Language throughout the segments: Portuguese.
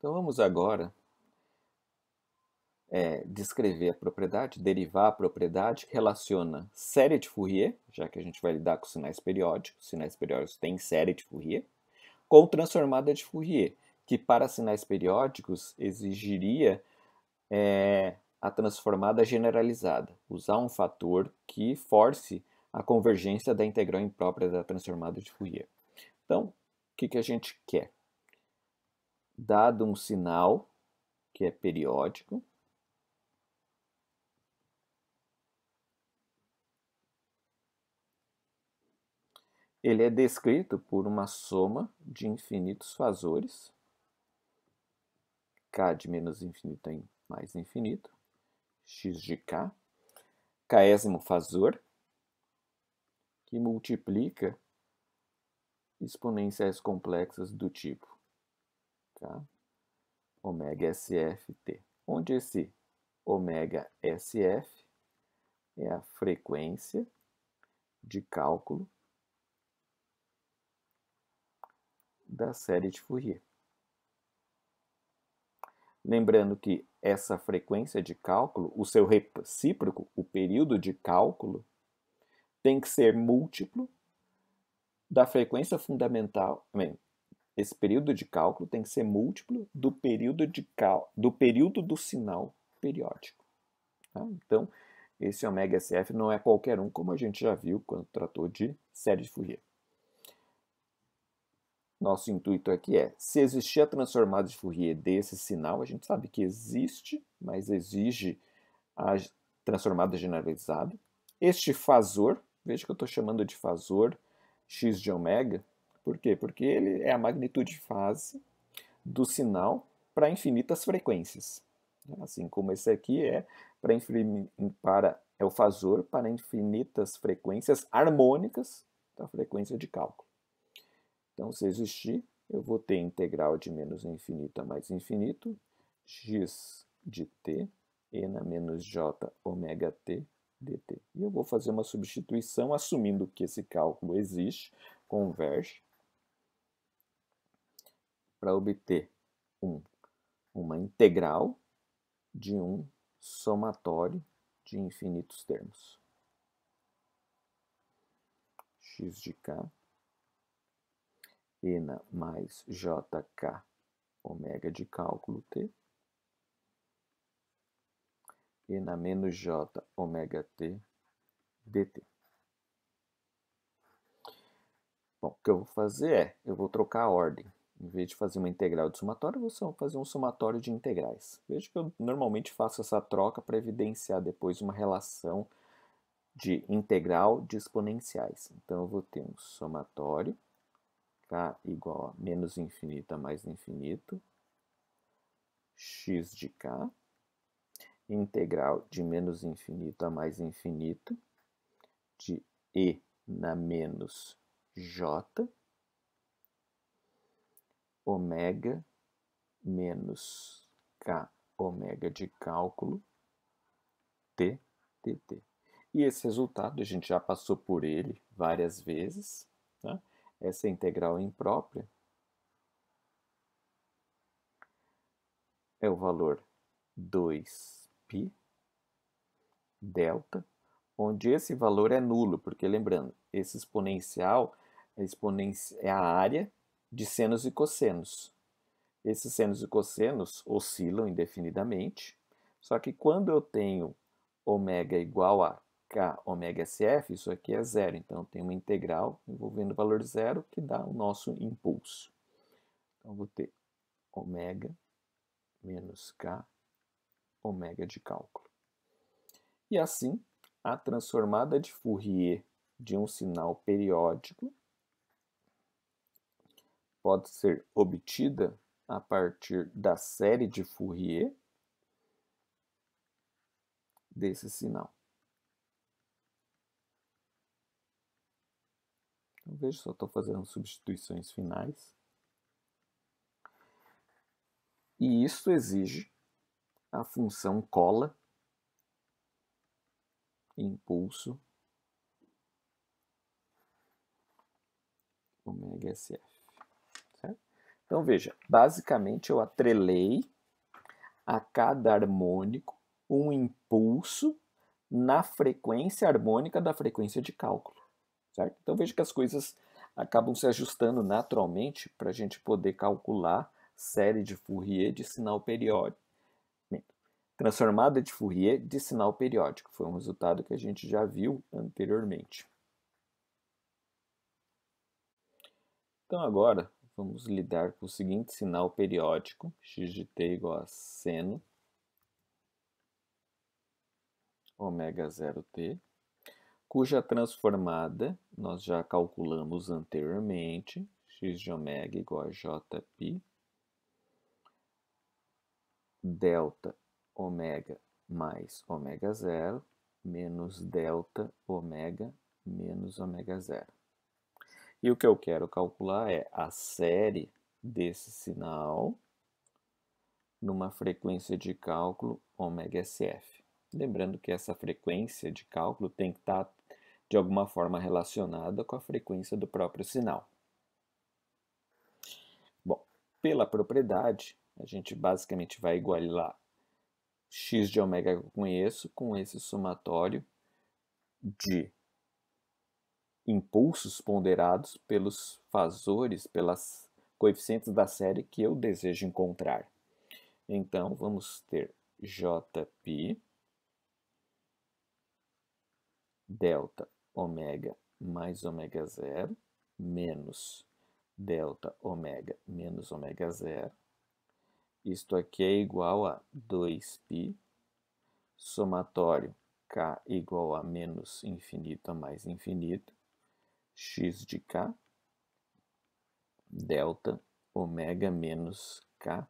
Então vamos agora é, descrever a propriedade, derivar a propriedade que relaciona série de Fourier, já que a gente vai lidar com sinais periódicos, sinais periódicos têm série de Fourier, com transformada de Fourier, que para sinais periódicos exigiria é, a transformada generalizada, usar um fator que force a convergência da integral imprópria da transformada de Fourier. Então, o que, que a gente quer? dado um sinal que é periódico. Ele é descrito por uma soma de infinitos fazores, k de menos infinito em mais infinito, x de k, késimo fazor, que multiplica exponenciais complexas do tipo ωsf ômega SFT, onde esse ômega SF é a frequência de cálculo da série de Fourier. Lembrando que essa frequência de cálculo, o seu recíproco, o período de cálculo, tem que ser múltiplo da frequência fundamental, esse período de cálculo tem que ser múltiplo do período, de cal do, período do sinal periódico. Tá? Então, esse ωSF SF não é qualquer um, como a gente já viu quando tratou de série de Fourier. Nosso intuito aqui é, se existir a transformada de Fourier desse sinal, a gente sabe que existe, mas exige a transformada generalizada. Este fazor, veja que eu estou chamando de fazor x de ômega, por quê? Porque ele é a magnitude fase do sinal para infinitas frequências. Assim como esse aqui é para, para é o fasor para infinitas frequências harmônicas da frequência de cálculo. Então, se existir, eu vou ter integral de menos infinito a mais infinito, x de t, e na menos j omega t dt. E eu vou fazer uma substituição assumindo que esse cálculo existe, converge, para obter um, uma integral de um somatório de infinitos termos. x de k, ena mais jk, ômega de cálculo t, ena menos j, ômega t, dt. Bom, o que eu vou fazer é, eu vou trocar a ordem. Em vez de fazer uma integral de somatório, eu vou fazer um somatório de integrais. Veja que eu normalmente faço essa troca para evidenciar depois uma relação de integral de exponenciais. Então, eu vou ter um somatório, k igual a menos infinito a mais infinito, x de k, integral de menos infinito a mais infinito, de e na menos j, ômega menos K ômega de cálculo T, dt. E esse resultado, a gente já passou por ele várias vezes. Né? Essa integral imprópria é o valor 2π delta, onde esse valor é nulo, porque lembrando, esse exponencial é a área de senos e cossenos. Esses senos e cossenos oscilam indefinidamente, só que quando eu tenho ômega igual a k ômega sf, isso aqui é zero, então tem uma integral envolvendo o valor zero que dá o nosso impulso. Então vou ter ômega menos k ômega de cálculo. E assim, a transformada de Fourier de um sinal periódico pode ser obtida a partir da série de Fourier desse sinal. Então, veja, só estou fazendo substituições finais. E isso exige a função cola, impulso, ωsf. Então veja, basicamente eu atrelei a cada harmônico um impulso na frequência harmônica da frequência de cálculo, certo? Então veja que as coisas acabam se ajustando naturalmente para a gente poder calcular série de Fourier de sinal periódico, transformada de Fourier de sinal periódico. Foi um resultado que a gente já viu anteriormente. Então agora vamos lidar com o seguinte sinal periódico, x de t igual a seno ômega 0t, cuja transformada nós já calculamos anteriormente, x de ômega igual a jπ, delta ômega mais ômega zero, menos delta ômega menos ômega zero. E o que eu quero calcular é a série desse sinal numa frequência de cálculo ωSF. Lembrando que essa frequência de cálculo tem que estar tá, de alguma forma relacionada com a frequência do próprio sinal. Bom, pela propriedade, a gente basicamente vai igualar x de ω que eu conheço com esse somatório de impulsos ponderados pelos fazores, pelas coeficientes da série que eu desejo encontrar. Então, vamos ter Jπ delta ômega mais ômega zero menos delta ômega menos ômega zero. Isto aqui é igual a 2π somatório k igual a menos infinito a mais infinito x de k, delta ômega menos k,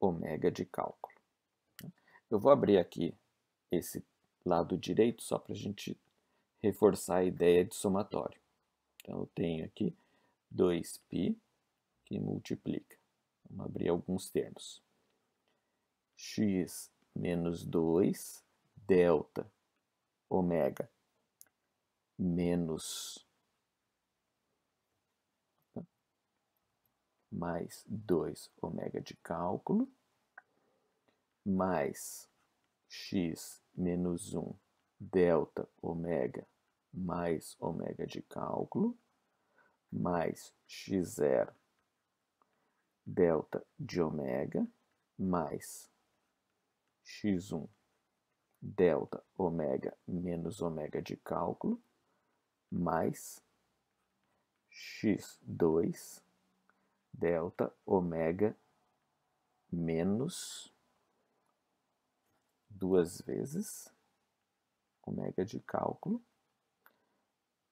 ômega de cálculo. Eu vou abrir aqui esse lado direito só para a gente reforçar a ideia de somatório. Então, eu tenho aqui 2π que multiplica. Vamos abrir alguns termos. x menos 2, delta, ômega, menos mais 2 ômega de cálculo, mais x menos 1 delta ômega mais ômega de cálculo, mais x0 delta de ômega, mais x1 delta ômega menos ômega de cálculo, mais x2 delta ômega menos duas vezes ômega de cálculo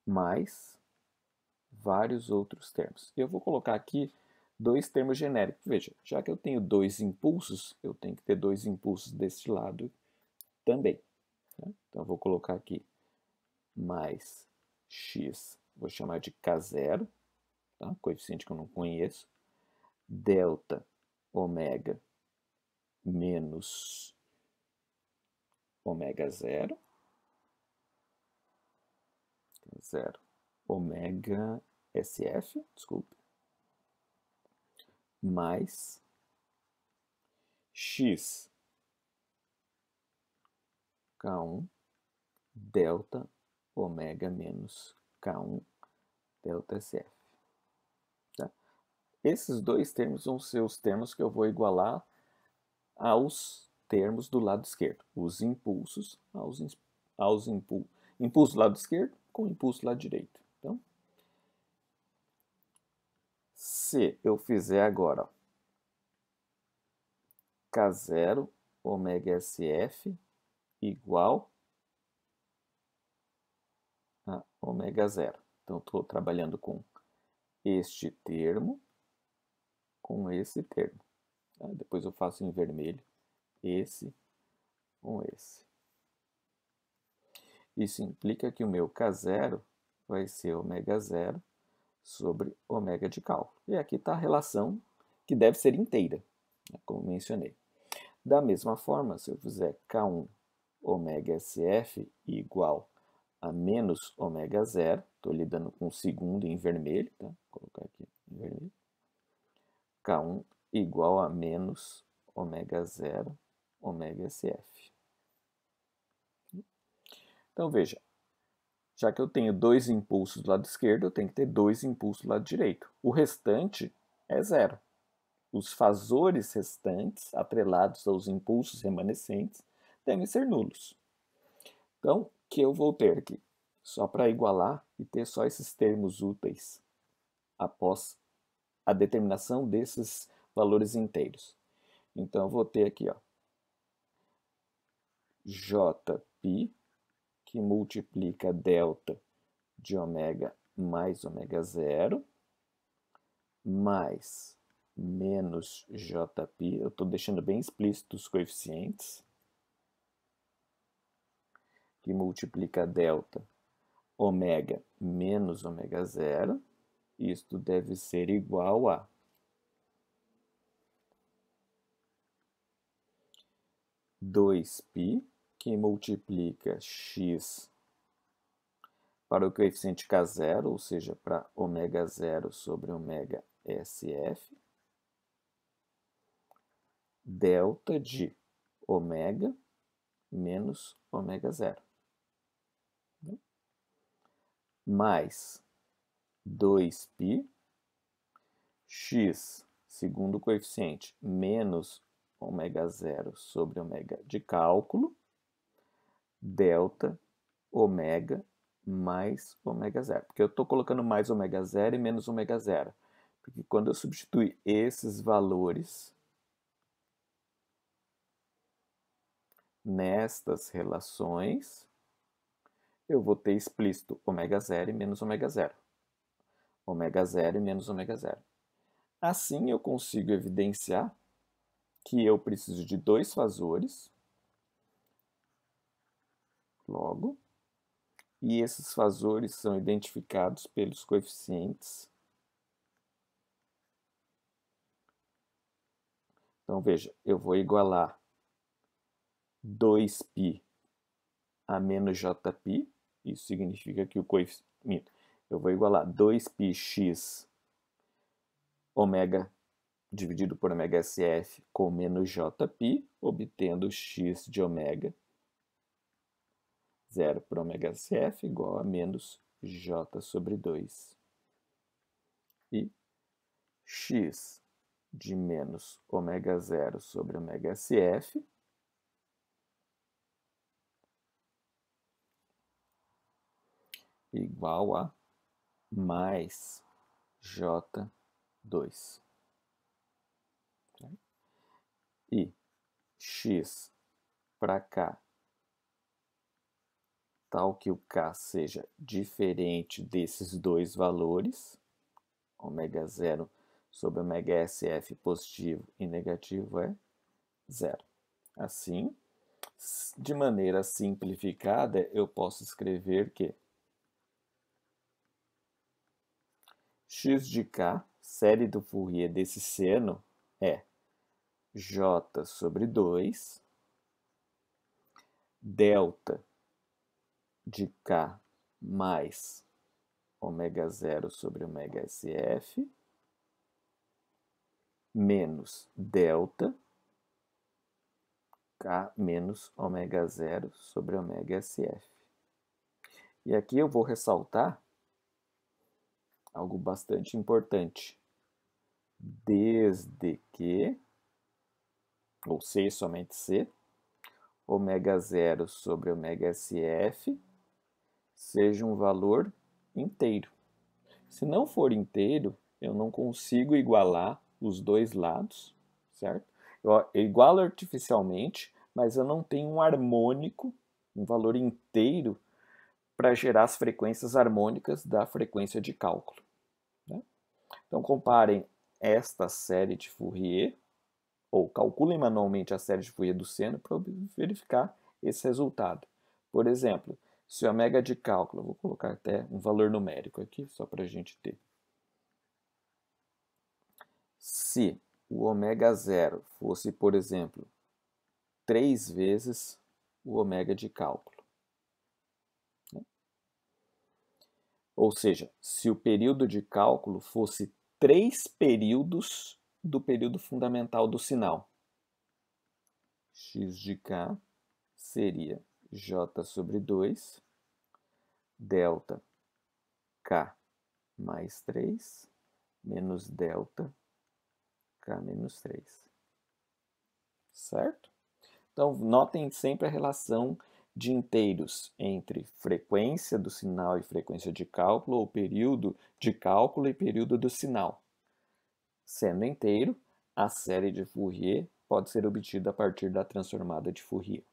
mais vários outros termos. Eu vou colocar aqui dois termos genéricos. Veja, já que eu tenho dois impulsos, eu tenho que ter dois impulsos deste lado também. Né? Então, eu vou colocar aqui mais x, vou chamar de K0, tá? coeficiente que eu não conheço, delta ômega menos ômega zero, zero, ômega SF, desculpe, mais x K1 delta ômega menos K1 delta SF. Tá? Esses dois termos vão ser os termos que eu vou igualar aos termos do lado esquerdo, os impulsos aos, aos impulso do lado esquerdo com impulso do lado direito. Então, se eu fizer agora ó, K0 ômega SF igual a ômega zero. Então, estou trabalhando com este termo, com esse termo. Tá? Depois eu faço em vermelho, esse com esse. Isso implica que o meu K0 vai ser ômega zero sobre ômega de cálculo. E aqui está a relação que deve ser inteira, né? como mencionei. Da mesma forma, se eu fizer K1 ômega SF igual a menos ômega zero. Estou lidando com o segundo em vermelho, tá? Vou colocar aqui em vermelho. K1 igual a menos ômega zero ômega CF. Então veja, já que eu tenho dois impulsos do lado esquerdo, eu tenho que ter dois impulsos do lado direito. O restante é zero. Os fazores restantes, atrelados aos impulsos remanescentes, devem ser nulos. Então, que eu vou ter aqui, só para igualar e ter só esses termos úteis após a determinação desses valores inteiros. Então, eu vou ter aqui, ó, jpi, que multiplica delta de ômega mais ômega zero, mais menos jπ, eu estou deixando bem explícitos os coeficientes, que multiplica delta ômega menos ômega zero, isto deve ser igual a dois π que multiplica x para o coeficiente K0, ou seja, para ômega zero sobre ômega SF, delta de ômega menos ômega zero mais 2π, x, segundo coeficiente, menos ômega zero sobre ômega de cálculo, delta ômega mais ômega zero. Porque eu estou colocando mais ômega zero e menos ômega zero. Porque quando eu substituir esses valores nestas relações, eu vou ter explícito ômega zero e menos ômega zero. Ômega zero e menos ômega zero. Assim, eu consigo evidenciar que eu preciso de dois fazores, logo, e esses fazores são identificados pelos coeficientes. Então, veja, eu vou igualar 2π a menos jπ, isso significa que o coeficiente, eu vou igualar 2πx ômega dividido por ômega SF com menos jπ, obtendo x de ômega 0 por ômega SF igual a menos j sobre 2. E x de menos ômega 0 sobre ômega SF igual a mais J2. E x para k tal que o k seja diferente desses dois valores, ômega zero sobre ômega SF positivo e negativo é zero. Assim, de maneira simplificada, eu posso escrever que x de k, série do Fourier desse seno, é j sobre 2, delta de k mais ômega zero sobre ômega SF, menos delta K menos ômega zero sobre ômega SF. E aqui eu vou ressaltar algo bastante importante. Desde que, ou C, somente C, ômega zero sobre ômega SF seja um valor inteiro. Se não for inteiro, eu não consigo igualar os dois lados, certo? Eu igualo artificialmente, mas eu não tenho um harmônico, um valor inteiro para gerar as frequências harmônicas da frequência de cálculo. Né? Então, comparem esta série de Fourier, ou calculem manualmente a série de Fourier do seno para verificar esse resultado. Por exemplo, se o ômega de cálculo, vou colocar até um valor numérico aqui, só para a gente ter. Se o ômega zero fosse, por exemplo, três vezes o ômega de cálculo, Ou seja, se o período de cálculo fosse três períodos do período fundamental do sinal, x de k seria j sobre 2, delta k mais 3, menos delta k menos 3. Certo? Então, notem sempre a relação de inteiros entre frequência do sinal e frequência de cálculo, ou período de cálculo e período do sinal. Sendo inteiro, a série de Fourier pode ser obtida a partir da transformada de Fourier.